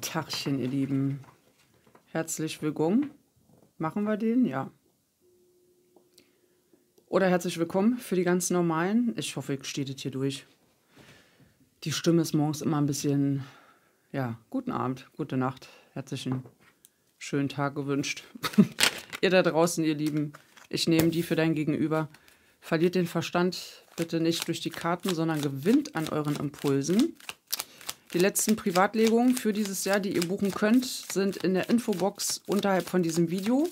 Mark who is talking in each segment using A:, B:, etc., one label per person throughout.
A: Tagchen, ihr Lieben. Herzlich willkommen. Machen wir den? Ja. Oder herzlich willkommen für die ganz normalen. Ich hoffe, ihr steht hier durch. Die Stimme ist morgens immer ein bisschen. Ja, guten Abend, gute Nacht. Herzlichen schönen Tag gewünscht. ihr da draußen, ihr Lieben. Ich nehme die für dein Gegenüber. Verliert den Verstand bitte nicht durch die Karten, sondern gewinnt an euren Impulsen. Die letzten Privatlegungen für dieses Jahr, die ihr buchen könnt, sind in der Infobox unterhalb von diesem Video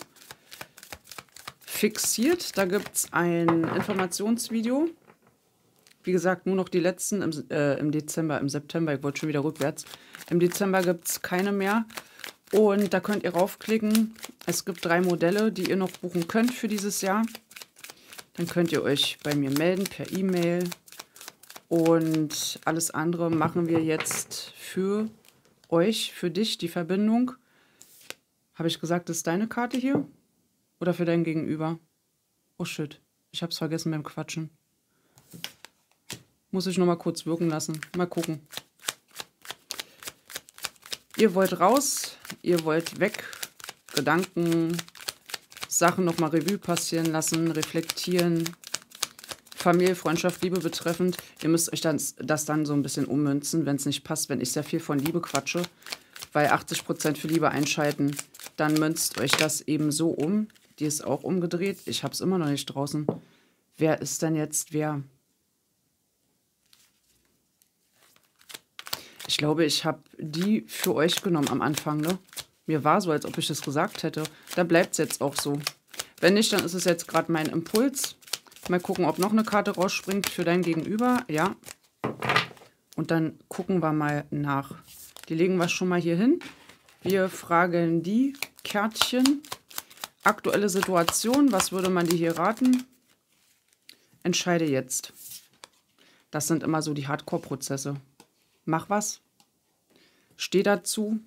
A: fixiert. Da gibt es ein Informationsvideo. Wie gesagt, nur noch die letzten im, äh, im Dezember, im September. Ich wollte schon wieder rückwärts. Im Dezember gibt es keine mehr. Und da könnt ihr raufklicken. Es gibt drei Modelle, die ihr noch buchen könnt für dieses Jahr. Dann könnt ihr euch bei mir melden per E-Mail und alles andere machen wir jetzt für euch, für dich, die Verbindung. Habe ich gesagt, das ist deine Karte hier? Oder für dein Gegenüber? Oh shit, ich habe es vergessen beim Quatschen. Muss ich nochmal kurz wirken lassen. Mal gucken. Ihr wollt raus, ihr wollt weg. Gedanken, Sachen nochmal Revue passieren lassen, reflektieren. Familie, Freundschaft, Liebe betreffend. Ihr müsst euch dann, das dann so ein bisschen ummünzen, wenn es nicht passt, wenn ich sehr viel von Liebe quatsche, weil 80% für Liebe einschalten, dann münzt euch das eben so um. Die ist auch umgedreht. Ich habe es immer noch nicht draußen. Wer ist denn jetzt wer? Ich glaube, ich habe die für euch genommen am Anfang, ne? Mir war so, als ob ich das gesagt hätte. Dann bleibt es jetzt auch so. Wenn nicht, dann ist es jetzt gerade mein Impuls. Mal gucken, ob noch eine Karte rausspringt für dein Gegenüber. Ja. Und dann gucken wir mal nach. Die legen wir schon mal hier hin. Wir fragen die Kärtchen. Aktuelle Situation, was würde man dir hier raten? Entscheide jetzt. Das sind immer so die Hardcore-Prozesse. Mach was. Steh dazu.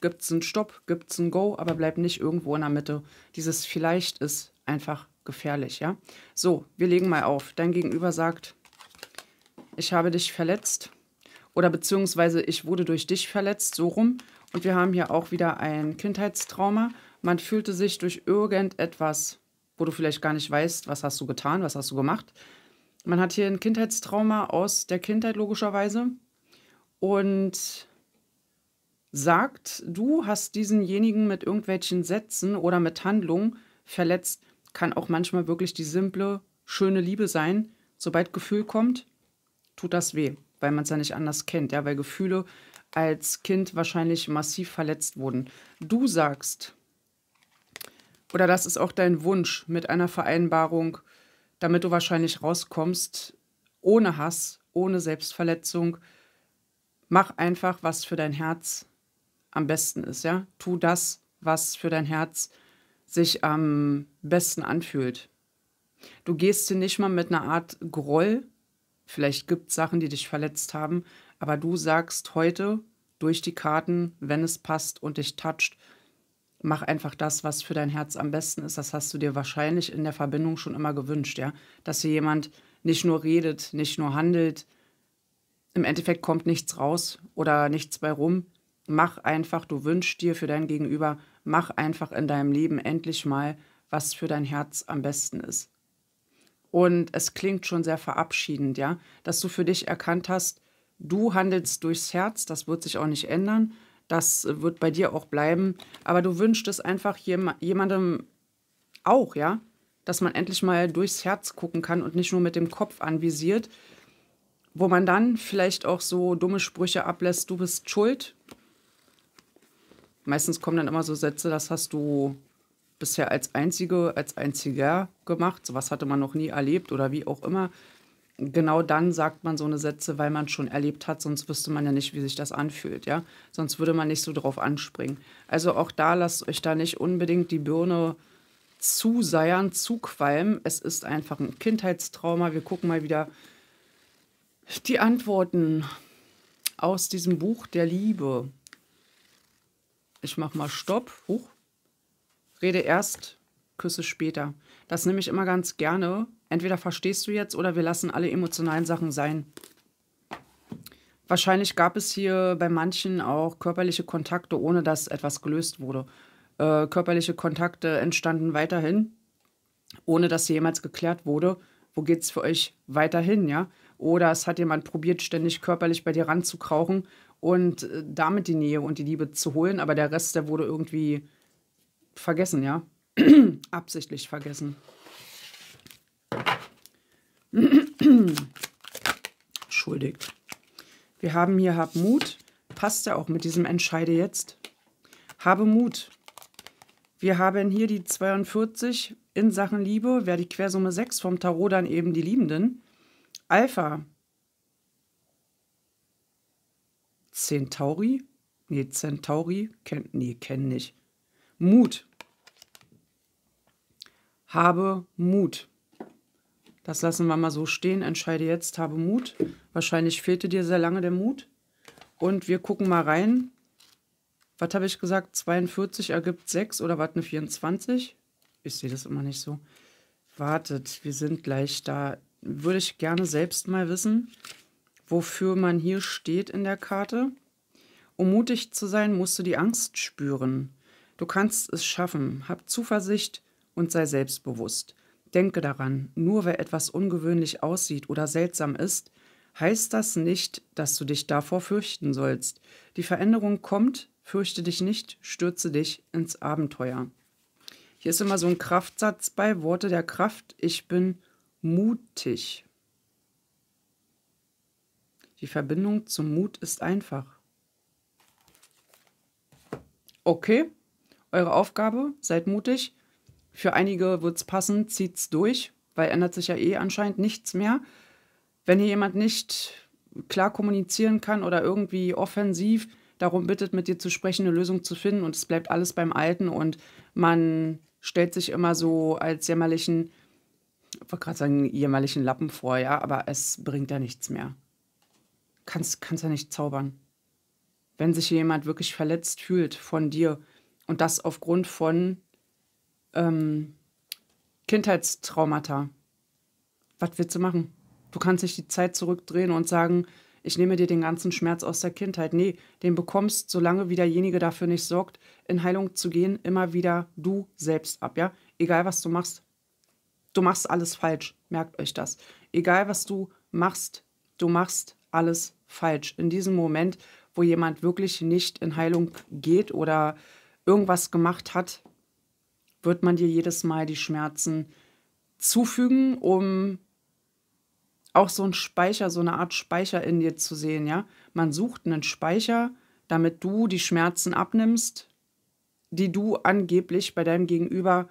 A: Gibt es einen Stopp, gibt es einen Go, aber bleib nicht irgendwo in der Mitte. Dieses vielleicht ist einfach gefährlich, ja. So, wir legen mal auf. Dein Gegenüber sagt, ich habe dich verletzt oder beziehungsweise ich wurde durch dich verletzt, so rum. Und wir haben hier auch wieder ein Kindheitstrauma. Man fühlte sich durch irgendetwas, wo du vielleicht gar nicht weißt, was hast du getan, was hast du gemacht. Man hat hier ein Kindheitstrauma aus der Kindheit logischerweise und sagt, du hast diesenjenigen mit irgendwelchen Sätzen oder mit Handlungen verletzt, kann auch manchmal wirklich die simple, schöne Liebe sein. Sobald Gefühl kommt, tut das weh, weil man es ja nicht anders kennt, ja, weil Gefühle als Kind wahrscheinlich massiv verletzt wurden. Du sagst, oder das ist auch dein Wunsch mit einer Vereinbarung, damit du wahrscheinlich rauskommst, ohne Hass, ohne Selbstverletzung. Mach einfach, was für dein Herz am besten ist, ja. Tu das, was für dein Herz am sich am besten anfühlt. Du gehst nicht mal mit einer Art Groll. Vielleicht gibt es Sachen, die dich verletzt haben, aber du sagst heute durch die Karten, wenn es passt und dich toucht, mach einfach das, was für dein Herz am besten ist. Das hast du dir wahrscheinlich in der Verbindung schon immer gewünscht, ja. Dass hier jemand nicht nur redet, nicht nur handelt. Im Endeffekt kommt nichts raus oder nichts bei rum. Mach einfach, du wünschst dir für dein Gegenüber mach einfach in deinem Leben endlich mal, was für dein Herz am besten ist. Und es klingt schon sehr verabschiedend, ja, dass du für dich erkannt hast, du handelst durchs Herz, das wird sich auch nicht ändern, das wird bei dir auch bleiben, aber du wünschst es einfach jemandem auch, ja, dass man endlich mal durchs Herz gucken kann und nicht nur mit dem Kopf anvisiert, wo man dann vielleicht auch so dumme Sprüche ablässt, du bist schuld meistens kommen dann immer so Sätze, das hast du bisher als Einzige, als Einziger gemacht, sowas hatte man noch nie erlebt oder wie auch immer. Genau dann sagt man so eine Sätze, weil man schon erlebt hat, sonst wüsste man ja nicht, wie sich das anfühlt, ja. Sonst würde man nicht so drauf anspringen. Also auch da lasst euch da nicht unbedingt die Birne zu seiern, zu qualmen. Es ist einfach ein Kindheitstrauma. Wir gucken mal wieder die Antworten aus diesem Buch der Liebe. Ich mache mal Stopp. Hoch. Rede erst, küsse später. Das nehme ich immer ganz gerne. Entweder verstehst du jetzt oder wir lassen alle emotionalen Sachen sein. Wahrscheinlich gab es hier bei manchen auch körperliche Kontakte, ohne dass etwas gelöst wurde. Äh, körperliche Kontakte entstanden weiterhin, ohne dass sie jemals geklärt wurde. Wo geht es für euch weiterhin, ja? Oder es hat jemand probiert, ständig körperlich bei dir ranzukrauchen und äh, damit die Nähe und die Liebe zu holen. Aber der Rest, der wurde irgendwie vergessen, ja. Absichtlich vergessen. Entschuldigt. Wir haben hier Hab Mut. Passt ja auch mit diesem Entscheide jetzt. Habe Mut. Wir haben hier die 42 in Sachen Liebe, wäre die Quersumme 6 vom Tarot dann eben die Liebenden. Alpha, Centauri. Nee, Centauri. Kennt, nee, kenn nicht. Mut. Habe Mut. Das lassen wir mal so stehen. Entscheide jetzt, habe Mut. Wahrscheinlich fehlte dir sehr lange der Mut. Und wir gucken mal rein. Was habe ich gesagt? 42 ergibt 6 oder was eine 24? Ich sehe das immer nicht so. Wartet, wir sind gleich da. Würde ich gerne selbst mal wissen wofür man hier steht in der Karte. Um mutig zu sein, musst du die Angst spüren. Du kannst es schaffen. Hab Zuversicht und sei selbstbewusst. Denke daran, nur weil etwas ungewöhnlich aussieht oder seltsam ist, heißt das nicht, dass du dich davor fürchten sollst. Die Veränderung kommt, fürchte dich nicht, stürze dich ins Abenteuer. Hier ist immer so ein Kraftsatz bei Worte der Kraft. Ich bin mutig. Die Verbindung zum Mut ist einfach. Okay, eure Aufgabe, seid mutig. Für einige wird es passen, zieht es durch, weil ändert sich ja eh anscheinend nichts mehr. Wenn hier jemand nicht klar kommunizieren kann oder irgendwie offensiv darum bittet, mit dir zu sprechen, eine Lösung zu finden und es bleibt alles beim Alten und man stellt sich immer so als jämmerlichen, ich wollte gerade sagen, jämmerlichen Lappen vor, ja, aber es bringt ja nichts mehr kannst, kannst ja nicht zaubern. Wenn sich jemand wirklich verletzt fühlt von dir und das aufgrund von ähm, Kindheitstraumata, was willst du machen? Du kannst nicht die Zeit zurückdrehen und sagen, ich nehme dir den ganzen Schmerz aus der Kindheit. Nee, den bekommst, solange wie derjenige dafür nicht sorgt, in Heilung zu gehen, immer wieder du selbst ab, ja? Egal was du machst. Du machst alles falsch, merkt euch das. Egal was du machst, du machst alles falsch. In diesem Moment, wo jemand wirklich nicht in Heilung geht oder irgendwas gemacht hat, wird man dir jedes Mal die Schmerzen zufügen, um auch so einen Speicher, so eine Art Speicher in dir zu sehen, ja? Man sucht einen Speicher, damit du die Schmerzen abnimmst, die du angeblich bei deinem Gegenüber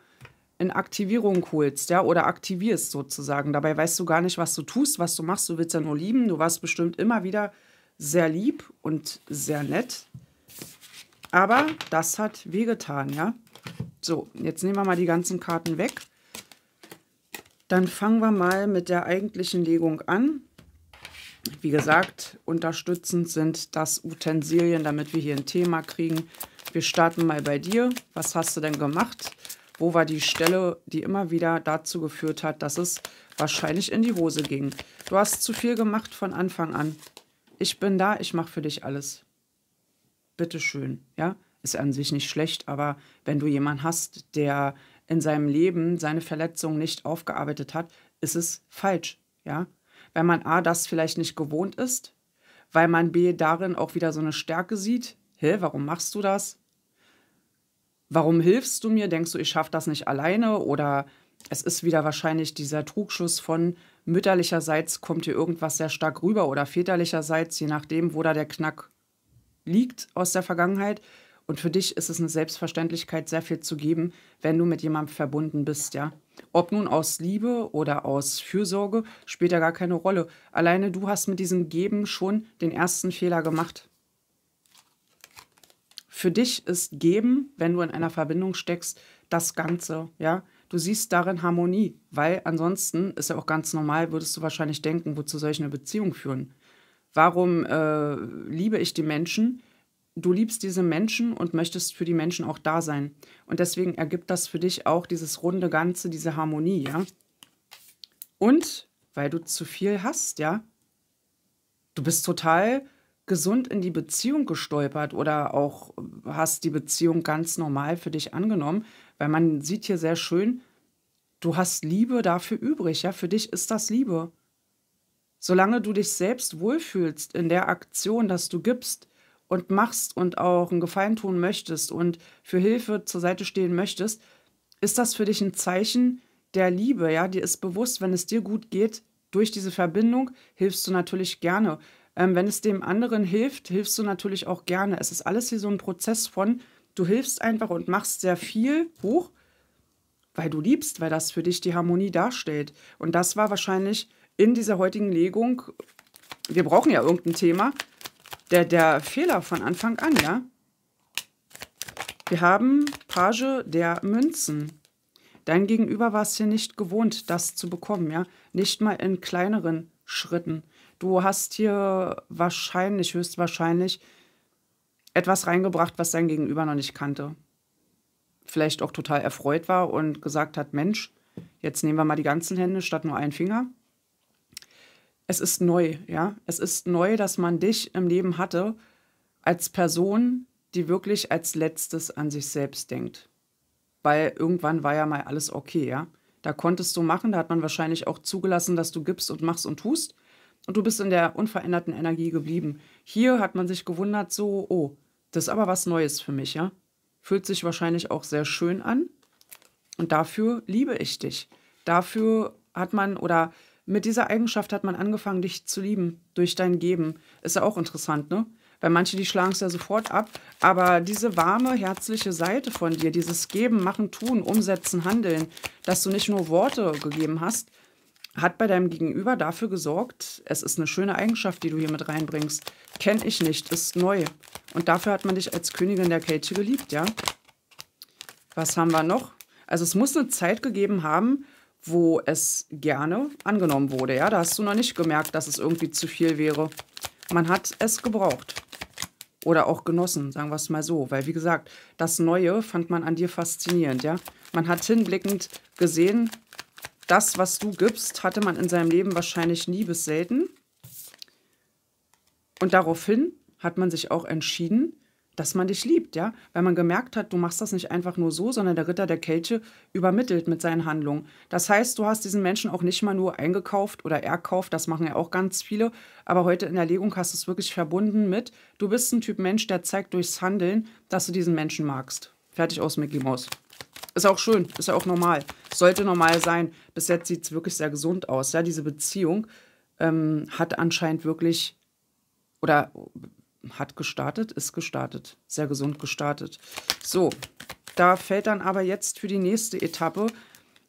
A: in Aktivierung holst, ja, oder aktivierst sozusagen. Dabei weißt du gar nicht, was du tust, was du machst. Du willst ja nur lieben. Du warst bestimmt immer wieder sehr lieb und sehr nett. Aber das hat wehgetan, ja. So, jetzt nehmen wir mal die ganzen Karten weg. Dann fangen wir mal mit der eigentlichen Legung an. Wie gesagt, unterstützend sind das Utensilien, damit wir hier ein Thema kriegen. Wir starten mal bei dir. Was hast du denn gemacht? Wo war die Stelle, die immer wieder dazu geführt hat, dass es wahrscheinlich in die Hose ging? Du hast zu viel gemacht von Anfang an. Ich bin da, ich mache für dich alles. Bitteschön, ja? Ist an sich nicht schlecht, aber wenn du jemanden hast, der in seinem Leben seine Verletzung nicht aufgearbeitet hat, ist es falsch, ja? Weil man A, das vielleicht nicht gewohnt ist, weil man B, darin auch wieder so eine Stärke sieht. Hä, warum machst du das? warum hilfst du mir? Denkst du, ich schaffe das nicht alleine? Oder es ist wieder wahrscheinlich dieser Trugschuss von mütterlicherseits kommt hier irgendwas sehr stark rüber oder väterlicherseits, je nachdem, wo da der Knack liegt aus der Vergangenheit. Und für dich ist es eine Selbstverständlichkeit, sehr viel zu geben, wenn du mit jemandem verbunden bist, ja. Ob nun aus Liebe oder aus Fürsorge, spielt ja gar keine Rolle. Alleine du hast mit diesem Geben schon den ersten Fehler gemacht. Für dich ist geben, wenn du in einer Verbindung steckst, das Ganze, ja. Du siehst darin Harmonie, weil ansonsten ist ja auch ganz normal, würdest du wahrscheinlich denken, wozu soll ich eine Beziehung führen? Warum äh, liebe ich die Menschen? Du liebst diese Menschen und möchtest für die Menschen auch da sein. Und deswegen ergibt das für dich auch dieses runde Ganze, diese Harmonie, ja. Und weil du zu viel hast, ja. Du bist total gesund in die Beziehung gestolpert oder auch äh, hast die Beziehung ganz normal für dich angenommen? Weil man sieht hier sehr schön, du hast Liebe dafür übrig, ja, für dich ist das Liebe. Solange du dich selbst wohlfühlst in der Aktion, dass du gibst und machst und auch einen Gefallen tun möchtest und für Hilfe zur Seite stehen möchtest, ist das für dich ein Zeichen der Liebe, ja, dir ist bewusst, wenn es dir gut geht, durch diese Verbindung hilfst du natürlich gerne. Ähm, wenn es dem anderen hilft, hilfst du natürlich auch gerne. Es ist alles hier so ein Prozess von, du hilfst einfach und machst sehr viel hoch, weil du liebst, weil das für dich die Harmonie darstellt. Und das war wahrscheinlich in dieser heutigen Legung, wir brauchen ja irgendein Thema, der, der Fehler von Anfang an, ja? Wir haben Page der Münzen. Dein Gegenüber war es hier nicht gewohnt, das zu bekommen, ja? Nicht mal in kleineren Schritten. Du hast hier wahrscheinlich, höchstwahrscheinlich etwas reingebracht, was dein Gegenüber noch nicht kannte. Vielleicht auch total erfreut war und gesagt hat, Mensch, jetzt nehmen wir mal die ganzen Hände statt nur einen Finger. Es ist neu, ja. Es ist neu, dass man dich im Leben hatte als Person, die wirklich als letztes an sich selbst denkt. Weil irgendwann war ja mal alles okay, ja. Da konntest du machen, da hat man wahrscheinlich auch zugelassen, dass du gibst und machst und tust. Und du bist in der unveränderten Energie geblieben. Hier hat man sich gewundert, so, oh, das ist aber was Neues für mich, ja? Fühlt sich wahrscheinlich auch sehr schön an. Und dafür liebe ich dich. Dafür hat man oder mit dieser Eigenschaft hat man angefangen, dich zu lieben durch dein Geben. Ist ja auch interessant, ne? Weil manche, die schlagen es ja sofort ab. Aber diese warme, herzliche Seite von dir, dieses Geben, Machen, Tun, Umsetzen, Handeln, dass du nicht nur Worte gegeben hast, hat bei deinem Gegenüber dafür gesorgt, es ist eine schöne Eigenschaft, die du hier mit reinbringst. Kenn ich nicht, ist neu. Und dafür hat man dich als Königin der Kälte geliebt, ja? Was haben wir noch? Also es muss eine Zeit gegeben haben, wo es gerne angenommen wurde, ja? Da hast du noch nicht gemerkt, dass es irgendwie zu viel wäre. Man hat es gebraucht. Oder auch genossen, sagen wir es mal so. Weil, wie gesagt, das Neue fand man an dir faszinierend, ja? Man hat hinblickend gesehen, das, was du gibst, hatte man in seinem Leben wahrscheinlich nie bis selten. Und daraufhin hat man sich auch entschieden, dass man dich liebt, ja, weil man gemerkt hat, du machst das nicht einfach nur so, sondern der Ritter der Kelche übermittelt mit seinen Handlungen. Das heißt, du hast diesen Menschen auch nicht mal nur eingekauft oder erkauft, das machen ja auch ganz viele, aber heute in der Legung hast du es wirklich verbunden mit, du bist ein Typ Mensch, der zeigt durchs Handeln, dass du diesen Menschen magst. Fertig aus Mickey Mouse. Ist auch schön, ist ja auch normal. Sollte normal sein. Bis jetzt sieht es wirklich sehr gesund aus. Ja, diese Beziehung ähm, hat anscheinend wirklich oder hat gestartet, ist gestartet, sehr gesund gestartet. So, da fällt dann aber jetzt für die nächste Etappe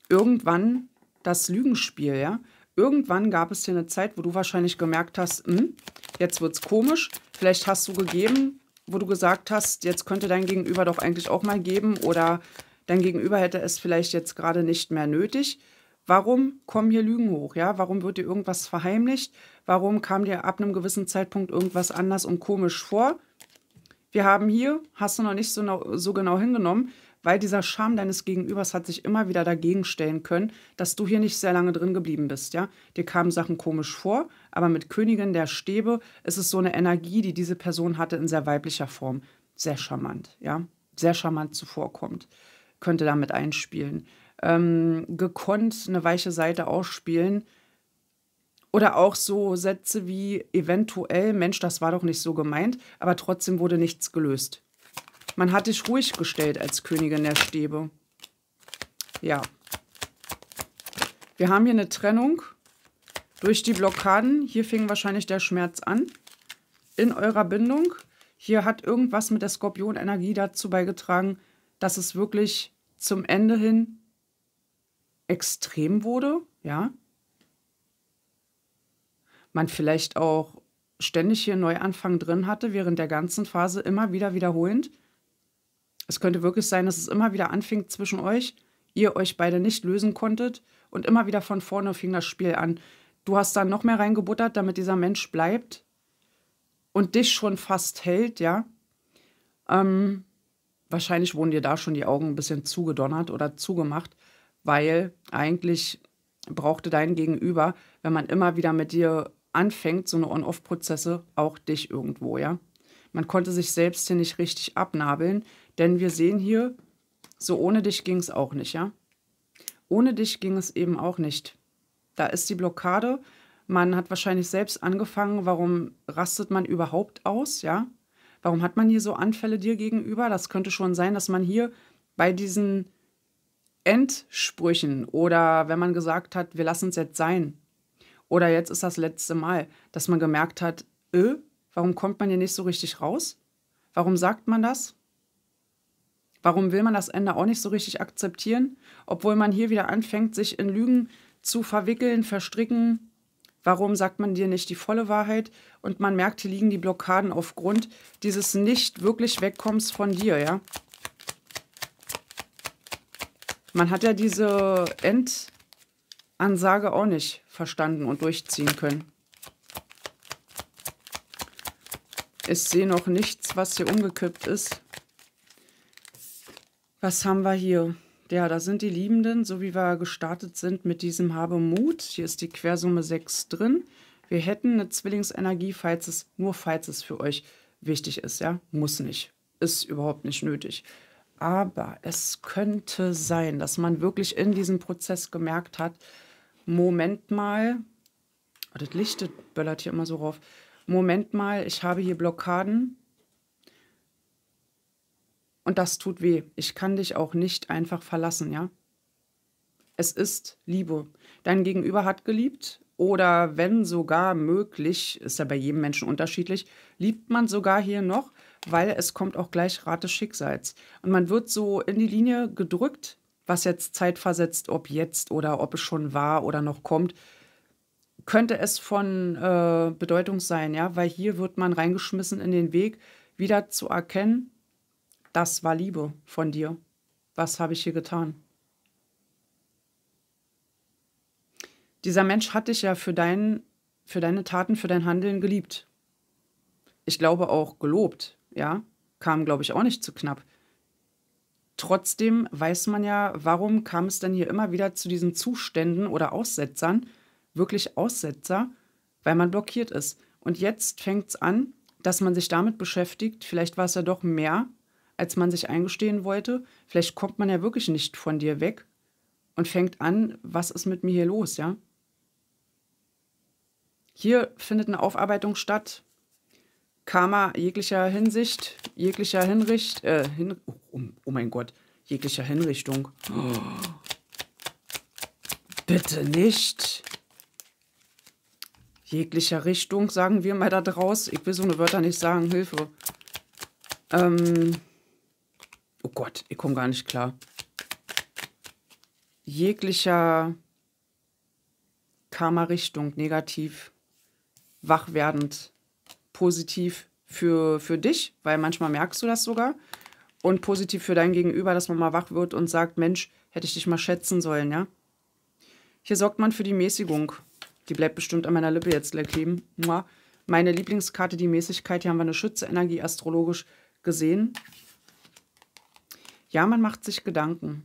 A: irgendwann das Lügenspiel, ja. Irgendwann gab es hier eine Zeit, wo du wahrscheinlich gemerkt hast, hm, jetzt es komisch. Vielleicht hast du gegeben, wo du gesagt hast, jetzt könnte dein Gegenüber doch eigentlich auch mal geben oder dein Gegenüber hätte es vielleicht jetzt gerade nicht mehr nötig. Warum kommen hier Lügen hoch? Ja, warum wird dir irgendwas verheimlicht? Warum kam dir ab einem gewissen Zeitpunkt irgendwas anders und komisch vor? Wir haben hier, hast du noch nicht so, so genau hingenommen, weil dieser Charme deines Gegenübers hat sich immer wieder dagegen stellen können, dass du hier nicht sehr lange drin geblieben bist, ja? Dir kamen Sachen komisch vor, aber mit Königin der Stäbe ist es so eine Energie, die diese Person hatte in sehr weiblicher Form. Sehr charmant, ja? Sehr charmant zuvorkommt könnte damit einspielen. Ähm, gekonnt eine weiche Seite ausspielen. Oder auch so Sätze wie eventuell, Mensch, das war doch nicht so gemeint, aber trotzdem wurde nichts gelöst. Man hat dich ruhig gestellt als Königin der Stäbe. Ja. Wir haben hier eine Trennung durch die Blockaden. Hier fing wahrscheinlich der Schmerz an in eurer Bindung. Hier hat irgendwas mit der Skorpionenergie dazu beigetragen, dass es wirklich zum Ende hin extrem wurde, ja. Man vielleicht auch ständig hier einen Neuanfang drin hatte, während der ganzen Phase immer wieder wiederholend. Es könnte wirklich sein, dass es immer wieder anfing zwischen euch, ihr euch beide nicht lösen konntet und immer wieder von vorne fing das Spiel an. Du hast dann noch mehr reingebuttert, damit dieser Mensch bleibt und dich schon fast hält, ja. Ähm, wahrscheinlich wurden dir da schon die Augen ein bisschen zugedonnert oder zugemacht, weil eigentlich brauchte dein Gegenüber, wenn man immer wieder mit dir anfängt, so eine On-Off-Prozesse, auch dich irgendwo, ja. Man konnte sich selbst hier nicht richtig abnabeln, denn wir sehen hier, so ohne dich ging es auch nicht, ja. Ohne dich ging es eben auch nicht. Da ist die Blockade. Man hat wahrscheinlich selbst angefangen, warum rastet man überhaupt aus, ja? Warum hat man hier so Anfälle dir gegenüber? Das könnte schon sein, dass man hier bei diesen Endsprüchen oder wenn man gesagt hat, wir lassen es jetzt sein oder jetzt ist das letzte Mal, dass man gemerkt hat, öh, warum kommt man hier nicht so richtig raus? Warum sagt man das? Warum will man das Ende auch nicht so richtig akzeptieren, obwohl man hier wieder anfängt, sich in Lügen zu verwickeln, verstricken, Warum sagt man dir nicht die volle Wahrheit? Und man merkt, hier liegen die Blockaden aufgrund dieses nicht wirklich Wegkommens von dir, ja. Man hat ja diese Endansage auch nicht verstanden und durchziehen können. Ich sehe noch nichts, was hier umgekippt ist. Was haben wir hier? Ja, da sind die Liebenden, so wie wir gestartet sind mit diesem Habe Mut. Hier ist die Quersumme 6 drin. Wir hätten eine Zwillingsenergie, falls es, nur falls es für euch wichtig ist, ja. Muss nicht. Ist überhaupt nicht nötig. Aber es könnte sein, dass man wirklich in diesem Prozess gemerkt hat, Moment mal, oh, das Licht böllert hier immer so rauf, Moment mal, ich habe hier Blockaden, und das tut weh. Ich kann dich auch nicht einfach verlassen, ja? Es ist Liebe. Dein Gegenüber hat geliebt oder wenn sogar möglich, ist ja bei jedem Menschen unterschiedlich, liebt man sogar hier noch, weil es kommt auch gleich Rat des Schicksals. Und man wird so in die Linie gedrückt, was jetzt zeitversetzt, ob jetzt oder ob es schon war oder noch kommt, könnte es von äh, Bedeutung sein, ja, weil hier wird man reingeschmissen in den Weg, wieder zu erkennen, das war Liebe von dir. Was habe ich hier getan? Dieser Mensch hat dich ja für, dein, für deine Taten, für dein Handeln geliebt. Ich glaube auch gelobt, ja. Kam, glaube ich, auch nicht zu knapp. Trotzdem weiß man ja, warum kam es denn hier immer wieder zu diesen Zuständen oder Aussetzern, wirklich Aussetzer, weil man blockiert ist. Und jetzt fängt es an, dass man sich damit beschäftigt, vielleicht war es ja doch mehr, als man sich eingestehen wollte. Vielleicht kommt man ja wirklich nicht von dir weg und fängt an, was ist mit mir hier los, ja? Hier findet eine Aufarbeitung statt. Karma jeglicher Hinsicht, jeglicher Hinricht, äh, hin, oh, oh, mein Gott, jeglicher Hinrichtung. Bitte nicht. Jeglicher Richtung, sagen wir mal da draus. Ich will so eine Wörter nicht sagen, Hilfe. Ähm, Gott, ich komme gar nicht klar. Jeglicher Karma-Richtung, negativ, wachwerdend, positiv für, für dich, weil manchmal merkst du das sogar. Und positiv für dein Gegenüber, dass man mal wach wird und sagt, Mensch, hätte ich dich mal schätzen sollen, ja? Hier sorgt man für die Mäßigung. Die bleibt bestimmt an meiner Lippe jetzt kleben. Meine Lieblingskarte, die Mäßigkeit, hier haben wir eine Schütze-Energie astrologisch gesehen. Ja, man macht sich Gedanken.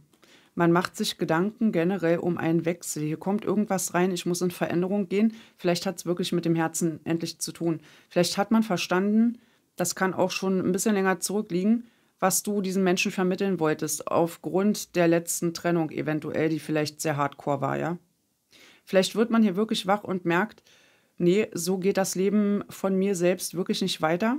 A: Man macht sich Gedanken generell um einen Wechsel. Hier kommt irgendwas rein, ich muss in Veränderung gehen. Vielleicht hat es wirklich mit dem Herzen endlich zu tun. Vielleicht hat man verstanden, das kann auch schon ein bisschen länger zurückliegen, was du diesen Menschen vermitteln wolltest, aufgrund der letzten Trennung eventuell, die vielleicht sehr hardcore war, ja? Vielleicht wird man hier wirklich wach und merkt, nee, so geht das Leben von mir selbst wirklich nicht weiter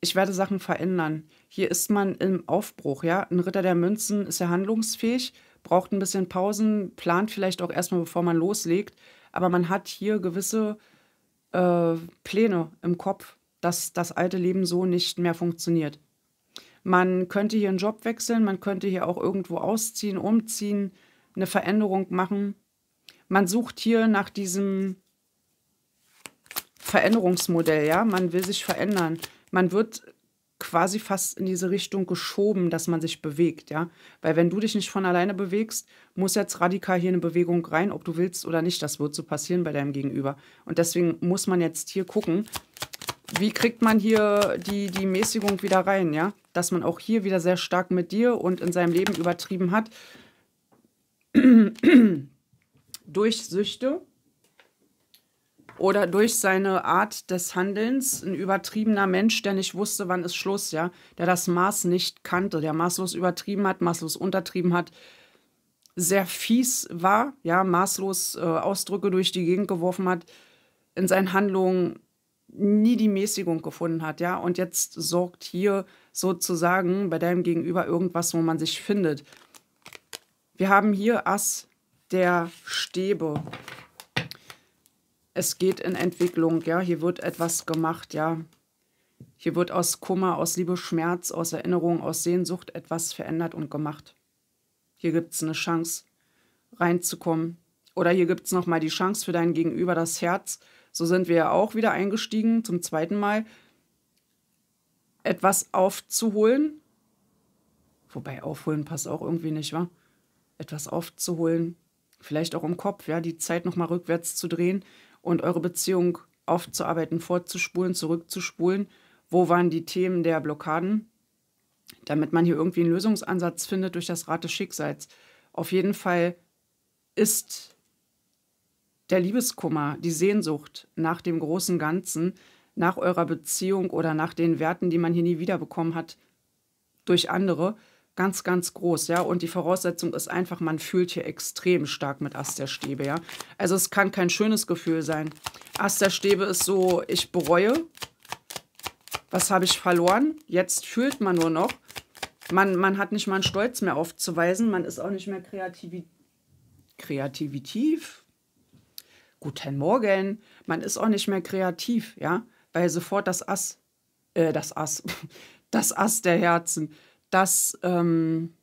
A: ich werde Sachen verändern. Hier ist man im Aufbruch, ja. Ein Ritter der Münzen ist ja handlungsfähig, braucht ein bisschen Pausen, plant vielleicht auch erstmal, bevor man loslegt. Aber man hat hier gewisse äh, Pläne im Kopf, dass das alte Leben so nicht mehr funktioniert. Man könnte hier einen Job wechseln, man könnte hier auch irgendwo ausziehen, umziehen, eine Veränderung machen. Man sucht hier nach diesem Veränderungsmodell, ja. Man will sich verändern man wird quasi fast in diese Richtung geschoben, dass man sich bewegt, ja. Weil wenn du dich nicht von alleine bewegst, muss jetzt radikal hier eine Bewegung rein, ob du willst oder nicht. Das wird so passieren bei deinem Gegenüber. Und deswegen muss man jetzt hier gucken, wie kriegt man hier die, die Mäßigung wieder rein, ja. Dass man auch hier wieder sehr stark mit dir und in seinem Leben übertrieben hat. Durch Süchte oder durch seine Art des Handelns ein übertriebener Mensch, der nicht wusste, wann ist Schluss, ja, der das Maß nicht kannte, der maßlos übertrieben hat, maßlos untertrieben hat, sehr fies war, ja, maßlos äh, Ausdrücke durch die Gegend geworfen hat, in seinen Handlungen nie die Mäßigung gefunden hat, ja, und jetzt sorgt hier sozusagen bei deinem Gegenüber irgendwas, wo man sich findet. Wir haben hier Ass der Stäbe es geht in Entwicklung, ja, hier wird etwas gemacht, ja. Hier wird aus Kummer, aus Liebe, Schmerz, aus Erinnerung, aus Sehnsucht etwas verändert und gemacht. Hier gibt es eine Chance, reinzukommen. Oder hier gibt es nochmal die Chance für dein Gegenüber, das Herz. So sind wir ja auch wieder eingestiegen zum zweiten Mal. Etwas aufzuholen. Wobei aufholen passt auch irgendwie nicht, wa? Etwas aufzuholen. Vielleicht auch im Kopf, ja, die Zeit nochmal rückwärts zu drehen und eure Beziehung aufzuarbeiten, vorzuspulen, zurückzuspulen. Wo waren die Themen der Blockaden? Damit man hier irgendwie einen Lösungsansatz findet durch das Rat des Schicksals. Auf jeden Fall ist der Liebeskummer, die Sehnsucht nach dem großen Ganzen, nach eurer Beziehung oder nach den Werten, die man hier nie wiederbekommen hat, durch andere, ganz, ganz groß, ja. Und die Voraussetzung ist einfach, man fühlt hier extrem stark mit Ast der Stäbe, ja. Also es kann kein schönes Gefühl sein. Ast der Stäbe ist so, ich bereue, was habe ich verloren? Jetzt fühlt man nur noch. Man, man hat nicht mal einen Stolz mehr aufzuweisen, man ist auch nicht mehr kreativ. Kreativitiv. Guten Morgen. Man ist auch nicht mehr kreativ, ja, weil sofort das Ass, äh, das Ass, das Ass der Herzen, dass ähm,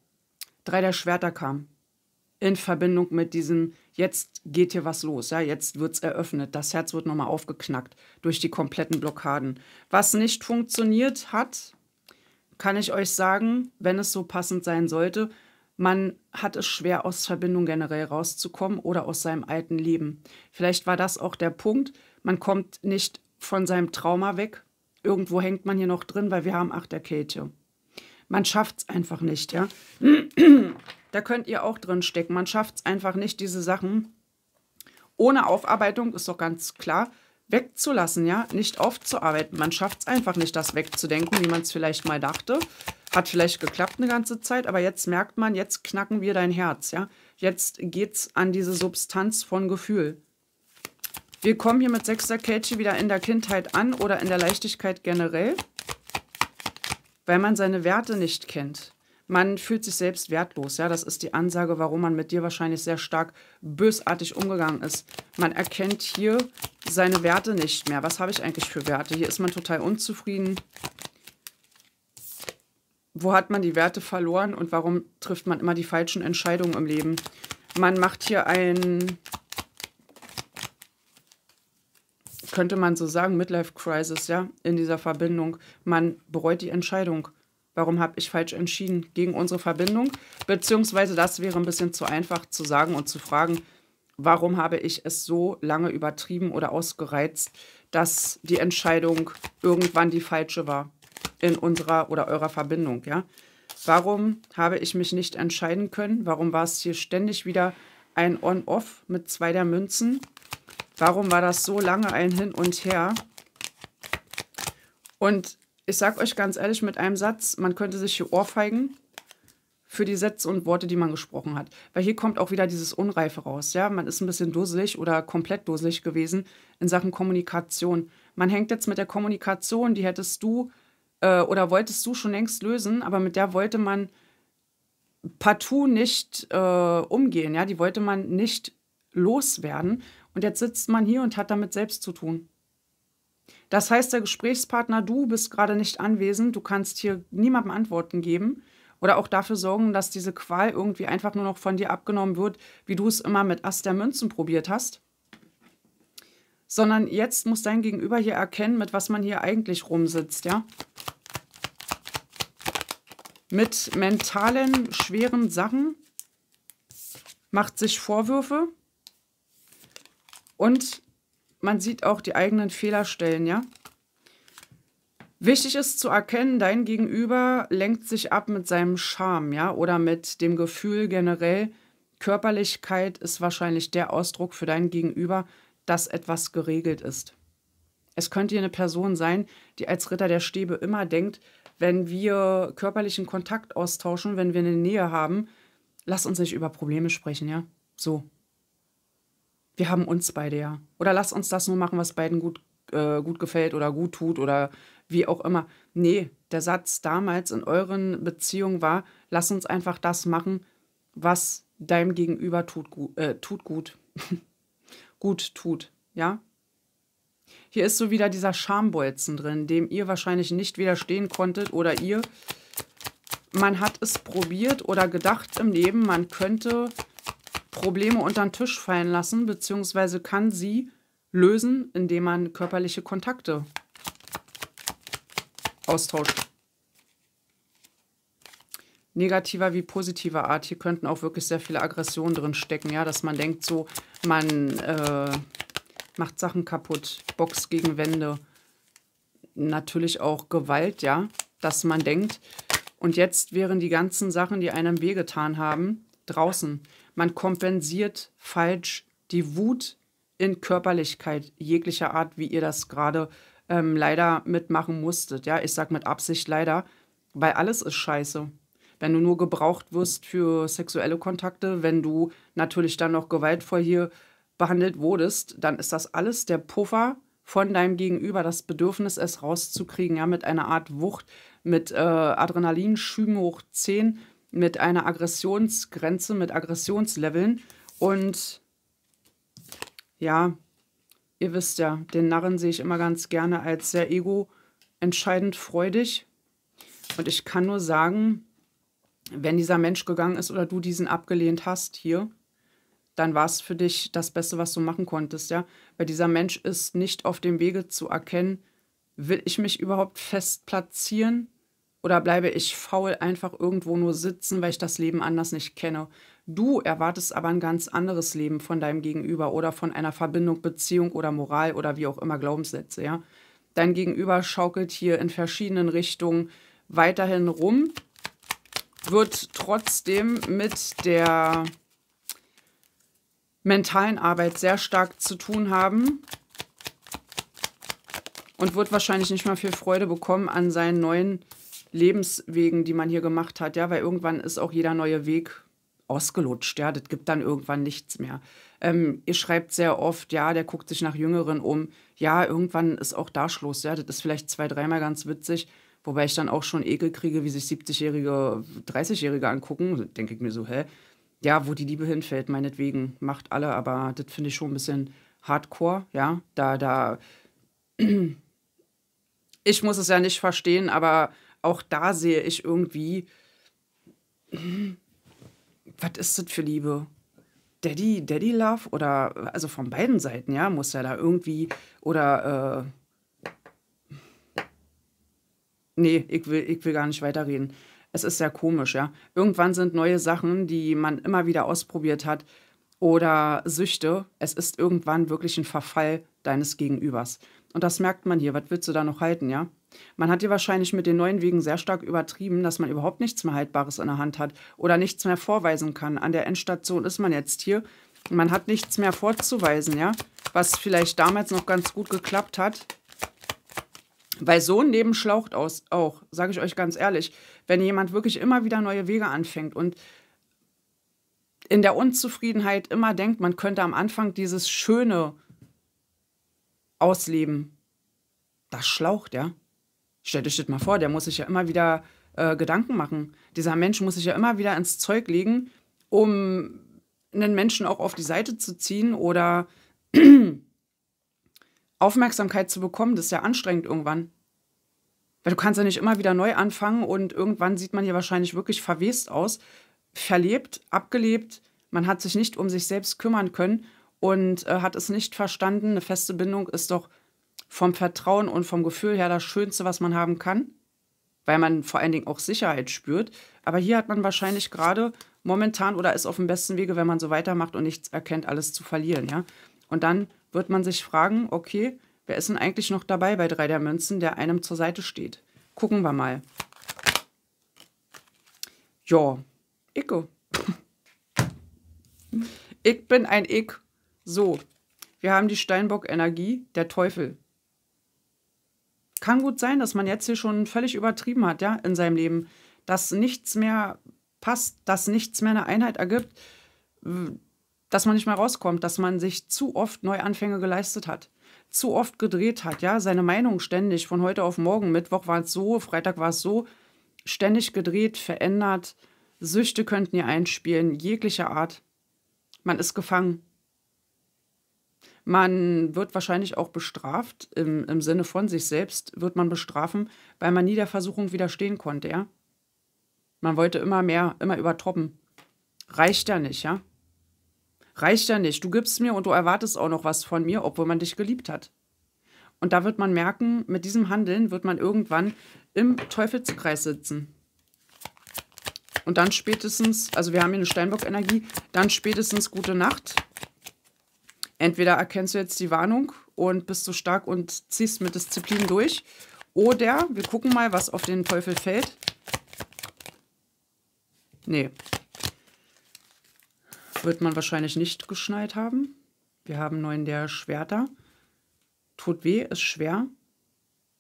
A: Drei der Schwerter kam. In Verbindung mit diesem, jetzt geht hier was los, ja, jetzt wird es eröffnet, das Herz wird nochmal aufgeknackt durch die kompletten Blockaden. Was nicht funktioniert hat, kann ich euch sagen, wenn es so passend sein sollte, man hat es schwer, aus Verbindung generell rauszukommen oder aus seinem alten Leben. Vielleicht war das auch der Punkt. Man kommt nicht von seinem Trauma weg. Irgendwo hängt man hier noch drin, weil wir haben acht der Kälte man schafft es einfach nicht, ja. da könnt ihr auch drin stecken. Man schafft es einfach nicht, diese Sachen ohne Aufarbeitung, ist doch ganz klar, wegzulassen, ja, nicht aufzuarbeiten. Man schafft es einfach nicht, das wegzudenken, wie man es vielleicht mal dachte. Hat vielleicht geklappt eine ganze Zeit, aber jetzt merkt man, jetzt knacken wir dein Herz, ja. Jetzt geht es an diese Substanz von Gefühl. Wir kommen hier mit sechster Kelche wieder in der Kindheit an oder in der Leichtigkeit generell weil man seine Werte nicht kennt. Man fühlt sich selbst wertlos. Ja, das ist die Ansage, warum man mit dir wahrscheinlich sehr stark bösartig umgegangen ist. Man erkennt hier seine Werte nicht mehr. Was habe ich eigentlich für Werte? Hier ist man total unzufrieden. Wo hat man die Werte verloren und warum trifft man immer die falschen Entscheidungen im Leben? Man macht hier ein könnte man so sagen, Midlife Crisis, ja, in dieser Verbindung. Man bereut die Entscheidung. Warum habe ich falsch entschieden gegen unsere Verbindung? Beziehungsweise, das wäre ein bisschen zu einfach zu sagen und zu fragen, warum habe ich es so lange übertrieben oder ausgereizt, dass die Entscheidung irgendwann die falsche war in unserer oder eurer Verbindung, ja? Warum habe ich mich nicht entscheiden können? Warum war es hier ständig wieder ein On-Off mit zwei der Münzen? Warum war das so lange ein Hin und Her? Und ich sag euch ganz ehrlich mit einem Satz, man könnte sich hier ohrfeigen für die Sätze und Worte, die man gesprochen hat. Weil hier kommt auch wieder dieses Unreife raus. Ja, man ist ein bisschen dusselig oder komplett dusselig gewesen in Sachen Kommunikation. Man hängt jetzt mit der Kommunikation, die hättest du äh, oder wolltest du schon längst lösen, aber mit der wollte man partout nicht äh, umgehen. Ja, die wollte man nicht loswerden. Und jetzt sitzt man hier und hat damit selbst zu tun. Das heißt, der Gesprächspartner, du bist gerade nicht anwesend, du kannst hier niemandem Antworten geben oder auch dafür sorgen, dass diese Qual irgendwie einfach nur noch von dir abgenommen wird, wie du es immer mit Ast der Münzen probiert hast. Sondern jetzt muss dein Gegenüber hier erkennen, mit was man hier eigentlich rumsitzt, ja? Mit mentalen, schweren Sachen macht sich Vorwürfe, und man sieht auch die eigenen Fehlerstellen, ja. Wichtig ist zu erkennen, dein Gegenüber lenkt sich ab mit seinem Charme, ja, oder mit dem Gefühl generell, Körperlichkeit ist wahrscheinlich der Ausdruck für dein Gegenüber, dass etwas geregelt ist. Es könnte eine Person sein, die als Ritter der Stäbe immer denkt, wenn wir körperlichen Kontakt austauschen, wenn wir eine Nähe haben, lass uns nicht über Probleme sprechen, ja? So, wir haben uns beide ja. Oder lass uns das nur machen, was beiden gut, äh, gut gefällt oder gut tut oder wie auch immer. Nee, der Satz damals in euren Beziehungen war, lass uns einfach das machen, was deinem Gegenüber tut, äh, tut gut. gut tut, ja? Hier ist so wieder dieser Schambolzen drin, dem ihr wahrscheinlich nicht widerstehen konntet oder ihr. Man hat es probiert oder gedacht im Leben, man könnte Probleme unter den Tisch fallen lassen, beziehungsweise kann sie lösen, indem man körperliche Kontakte austauscht. Negativer wie positiver Art. Hier könnten auch wirklich sehr viele Aggressionen drin stecken, ja, dass man denkt, so, man äh, macht Sachen kaputt, Box gegen Wände, natürlich auch Gewalt, ja, dass man denkt, und jetzt wären die ganzen Sachen, die einem wehgetan haben, draußen man kompensiert falsch die Wut in Körperlichkeit jeglicher Art, wie ihr das gerade ähm, leider mitmachen musstet. Ja, ich sag mit Absicht leider, weil alles ist scheiße. Wenn du nur gebraucht wirst für sexuelle Kontakte, wenn du natürlich dann noch gewaltvoll hier behandelt wurdest, dann ist das alles der Puffer von deinem Gegenüber, das Bedürfnis, es rauszukriegen, ja, mit einer Art Wucht, mit äh, Adrenalinschüben hoch 10, mit einer Aggressionsgrenze, mit Aggressionsleveln. Und ja, ihr wisst ja, den Narren sehe ich immer ganz gerne als sehr ego entscheidend freudig. Und ich kann nur sagen, wenn dieser Mensch gegangen ist oder du diesen abgelehnt hast hier, dann war es für dich das Beste, was du machen konntest, ja. Weil dieser Mensch ist nicht auf dem Wege zu erkennen, will ich mich überhaupt fest platzieren? Oder bleibe ich faul einfach irgendwo nur sitzen, weil ich das Leben anders nicht kenne? Du erwartest aber ein ganz anderes Leben von deinem Gegenüber oder von einer Verbindung, Beziehung oder Moral oder wie auch immer Glaubenssätze, ja? Dein Gegenüber schaukelt hier in verschiedenen Richtungen weiterhin rum, wird trotzdem mit der mentalen Arbeit sehr stark zu tun haben und wird wahrscheinlich nicht mal viel Freude bekommen an seinen neuen Lebenswegen, die man hier gemacht hat, ja, weil irgendwann ist auch jeder neue Weg ausgelutscht, ja, das gibt dann irgendwann nichts mehr. Ähm, ihr schreibt sehr oft, ja, der guckt sich nach Jüngeren um, ja, irgendwann ist auch da Schluss, ja, das ist vielleicht zwei, dreimal ganz witzig, wobei ich dann auch schon Ekel kriege, wie sich 70-Jährige, 30-Jährige angucken, denke ich mir so, hä, ja, wo die Liebe hinfällt, meinetwegen, macht alle, aber das finde ich schon ein bisschen hardcore, ja, da, da, ich muss es ja nicht verstehen, aber auch da sehe ich irgendwie, hm, was ist das für Liebe? Daddy, Daddy Love oder also von beiden Seiten, ja, muss ja da irgendwie oder äh, nee, ich will, ich will gar nicht weiterreden. Es ist sehr komisch, ja. Irgendwann sind neue Sachen, die man immer wieder ausprobiert hat oder Süchte. Es ist irgendwann wirklich ein Verfall deines Gegenübers. Und das merkt man hier. Was willst du da noch halten, ja? Man hat ja wahrscheinlich mit den neuen Wegen sehr stark übertrieben, dass man überhaupt nichts mehr Haltbares in der Hand hat oder nichts mehr vorweisen kann. An der Endstation ist man jetzt hier. Man hat nichts mehr vorzuweisen, ja. Was vielleicht damals noch ganz gut geklappt hat. Weil so ein Leben schlaucht aus, auch, sage ich euch ganz ehrlich, wenn jemand wirklich immer wieder neue Wege anfängt und in der Unzufriedenheit immer denkt, man könnte am Anfang dieses Schöne ausleben, das schlaucht, ja stell dir das mal vor, der muss sich ja immer wieder äh, Gedanken machen. Dieser Mensch muss sich ja immer wieder ins Zeug legen, um einen Menschen auch auf die Seite zu ziehen oder Aufmerksamkeit zu bekommen. Das ist ja anstrengend irgendwann. Weil du kannst ja nicht immer wieder neu anfangen und irgendwann sieht man hier wahrscheinlich wirklich verwest aus, verlebt, abgelebt. Man hat sich nicht um sich selbst kümmern können und äh, hat es nicht verstanden. Eine feste Bindung ist doch vom Vertrauen und vom Gefühl her das Schönste, was man haben kann, weil man vor allen Dingen auch Sicherheit spürt. Aber hier hat man wahrscheinlich gerade momentan oder ist auf dem besten Wege, wenn man so weitermacht und nichts erkennt, alles zu verlieren. Ja? Und dann wird man sich fragen, okay, wer ist denn eigentlich noch dabei bei drei der Münzen, der einem zur Seite steht? Gucken wir mal. Ja, Icke. Ich bin ein Ick. So, wir haben die Steinbock-Energie, der Teufel kann gut sein, dass man jetzt hier schon völlig übertrieben hat, ja, in seinem Leben, dass nichts mehr passt, dass nichts mehr eine Einheit ergibt, dass man nicht mehr rauskommt, dass man sich zu oft Neuanfänge geleistet hat, zu oft gedreht hat, ja, seine Meinung ständig von heute auf morgen, Mittwoch war es so, Freitag war es so, ständig gedreht, verändert, Süchte könnten hier einspielen, jeglicher Art. Man ist gefangen. Man wird wahrscheinlich auch bestraft, im, im Sinne von sich selbst wird man bestrafen, weil man nie der Versuchung widerstehen konnte, ja? Man wollte immer mehr, immer übertroppen. Reicht ja nicht, ja? Reicht ja nicht. Du gibst mir und du erwartest auch noch was von mir, obwohl man dich geliebt hat. Und da wird man merken, mit diesem Handeln wird man irgendwann im Teufelskreis sitzen. Und dann spätestens, also wir haben hier eine Steinbock-Energie, dann spätestens gute Nacht. Entweder erkennst du jetzt die Warnung und bist so stark und ziehst mit Disziplin durch. Oder wir gucken mal, was auf den Teufel fällt. Nee. Wird man wahrscheinlich nicht geschneit haben. Wir haben neun der Schwerter. Tut weh, ist schwer.